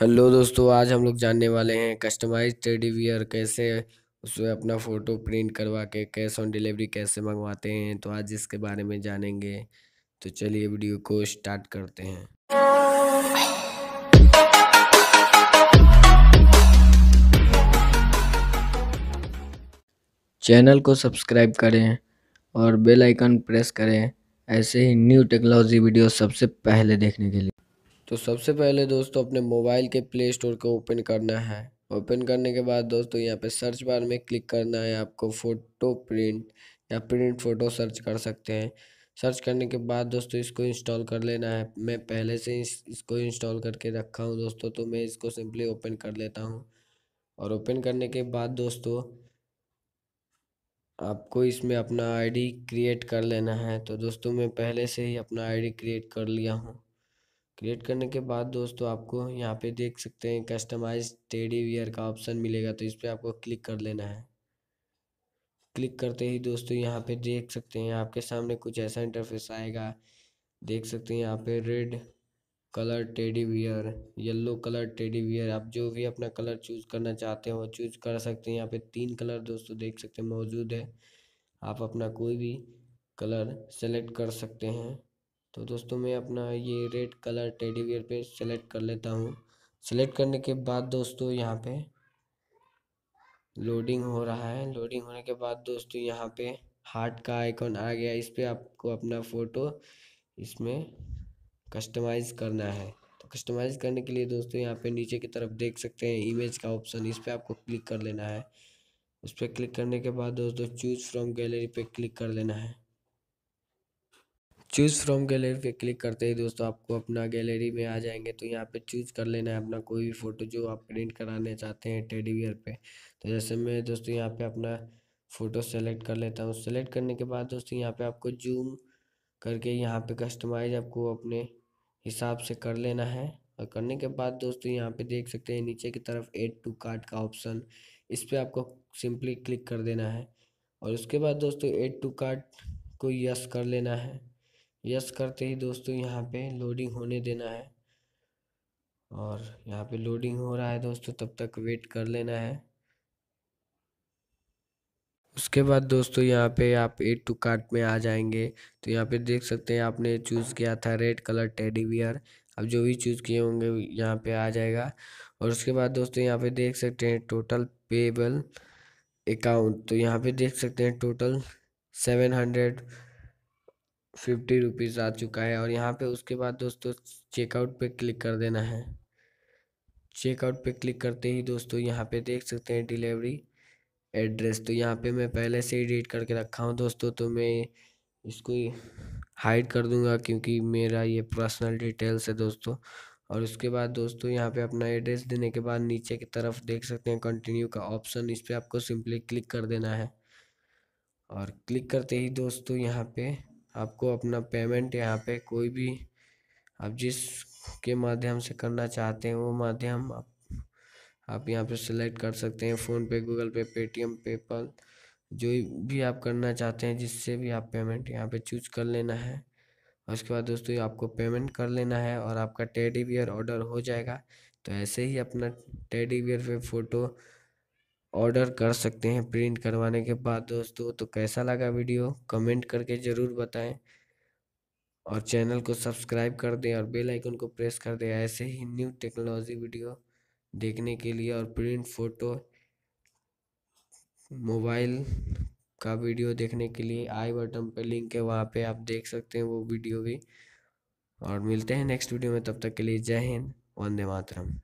hello दोस्तों आज हम लोग जानने वाले हैं कस्टमाइज टेडी वियर कैसे उसमें अपना फ़ोटो प्रिंट करवा के कैश ऑन डिलीवरी कैसे मंगवाते हैं तो आज इसके बारे में जानेंगे तो चलिए वीडियो को स्टार्ट करते हैं चैनल को सब्सक्राइब करें और बेल आइकन प्रेस करें ऐसे ही न्यू टेक्नोलॉजी वीडियो सबसे पहले देखने के लिए तो सबसे पहले दोस्तों अपने मोबाइल के प्ले स्टोर को ओपन करना है ओपन करने के बाद दोस्तों यहाँ पे सर्च बार में क्लिक करना है आपको फ़ोटो प्रिंट या प्रिंट फ़ोटो सर्च कर सकते हैं सर्च करने के बाद दोस्तों इसको इंस्टॉल कर लेना है मैं पहले से इस, इसको इंस्टॉल करके रखा हूँ दोस्तों तो मैं इसको सिंपली ओपन कर लेता हूँ और ओपन करने के बाद दोस्तों आपको इसमें अपना आईडी क्रिएट कर लेना है तो दोस्तों मैं पहले से ही अपना आईडी क्रिएट कर लिया हूँ क्रिएट करने के बाद दोस्तों आपको यहाँ पे देख सकते हैं कस्टमाइज टेडी वियर का ऑप्शन मिलेगा तो इस पर आपको क्लिक कर लेना है क्लिक करते ही दोस्तों यहाँ पे देख सकते हैं आपके सामने कुछ ऐसा इंटरफेस आएगा देख सकते हैं यहाँ पे red colour teddy bear yellow colour teddy bear आप जो भी अपना कलर चूज करना चाहते हो चूज कर सकते हैं यहाँ पे तीन कलर दोस्तों देख सकते हैं मौजूद है आप अपना कोई भी कलर सेलेक्ट कर सकते हैं तो दोस्तों मैं अपना ये रेड कलर टेडी बियर पे सेलेक्ट कर लेता हूँ सेलेक्ट करने के बाद दोस्तों यहाँ पे लोडिंग हो रहा है लोडिंग होने के बाद दोस्तों यहाँ पे हार्ट का आइकॉन आ गया इस पर आपको अपना फ़ोटो इसमें कस्टमाइज़ करना है तो कस्टमाइज़ करने के लिए दोस्तों यहाँ पे नीचे की तरफ देख सकते हैं इमेज का ऑप्शन इस पर आपको क्लिक कर लेना है उस पर क्लिक करने के बाद दोस्तों चूज फ्रॉम गैलरी पे क्लिक कर लेना है चूज़ फ्रॉम गैलरी पे क्लिक करते ही दोस्तों आपको अपना गैलरी में आ जाएंगे तो यहाँ पे चूज कर लेना है अपना कोई भी फ़ोटो जो आप प्रिंट कराने चाहते हैं टेडी वियर पे तो जैसे मैं दोस्तों यहाँ पे अपना फ़ोटो सेलेक्ट कर लेता हूँ सेलेक्ट करने के बाद दोस्तों यहाँ पे आपको जूम करके यहाँ पे कस्टमाइज आपको अपने हिसाब से कर लेना है और करने के बाद दोस्तों यहाँ पे देख सकते हैं नीचे की तरफ एड टू कार्ड का ऑप्शन इस पर आपको सिंपली क्लिक कर देना है और उसके बाद दोस्तों एड टू कार्ट को यस कर लेना है यस करते ही दोस्तों यहाँ पे लोडिंग होने देना है और यहाँ पे लोडिंग हो रहा है दोस्तों तब तक वेट कर लेना है उसके बाद दोस्तों यहाँ पे आप एड टू कार्ट में आ जाएंगे तो यहाँ पे देख सकते हैं आपने चूज़ किया था रेड कलर टेडी बियर अब जो भी चूज़ किए होंगे यहाँ पे आ जाएगा और उसके बाद दोस्तों यहाँ पे देख सकते हैं टोटल पेबल अकाउंट तो यहाँ पे देख सकते हैं total seven hundred fifty rupees आ चुका है और यहाँ पे उसके बाद दोस्तों चेकआउट पे क्लिक कर देना है चेकआउट पे क्लिक करते ही दोस्तों यहाँ पे देख सकते हैं डिलीवरी एड्रेस तो यहाँ पे मैं पहले से ही करके रखा हूँ दोस्तों तो मैं इसको हाइड कर दूँगा क्योंकि मेरा ये पर्सनल डिटेल्स है दोस्तों और उसके बाद दोस्तों यहाँ पे अपना एड्रेस देने के बाद नीचे की तरफ देख सकते हैं कंटिन्यू का ऑप्शन इस पर आपको सिंपली क्लिक कर देना है और क्लिक करते ही दोस्तों यहाँ पे आपको अपना पेमेंट यहाँ पे कोई भी आप जिस के माध्यम से करना चाहते हैं वो माध्यम आप, आप यहाँ पे सिलेक्ट कर सकते हैं PhonePe Google pay Paytm PayPal जो भी आप करना चाहते हैं जिससे भी आप पेमेंट यहाँ पे चूज कर लेना है उसके बाद दोस्तों आपको पेमेंट कर लेना है और आपका टेडी बियर ऑर्डर हो जाएगा तो ऐसे ही अपना टेडी बियर पे फ़ोटो ऑर्डर कर सकते हैं प्रिंट करवाने के बाद दोस्तों तो कैसा लगा वीडियो कमेंट करके ज़रूर बताएं और चैनल को सब्सक्राइब कर दें और बेल आइकन को प्रेस कर दें ऐसे ही न्यू टेक्नोलॉजी वीडियो देखने के लिए और प्रिंट फ़ोटो मोबाइल का वीडियो देखने के लिए आई बटन पर लिंक है वहाँ पे आप देख सकते हैं वो वीडियो भी और मिलते हैं नेक्स्ट वीडियो में तब तक के लिए जय हिंद वंदे मातरम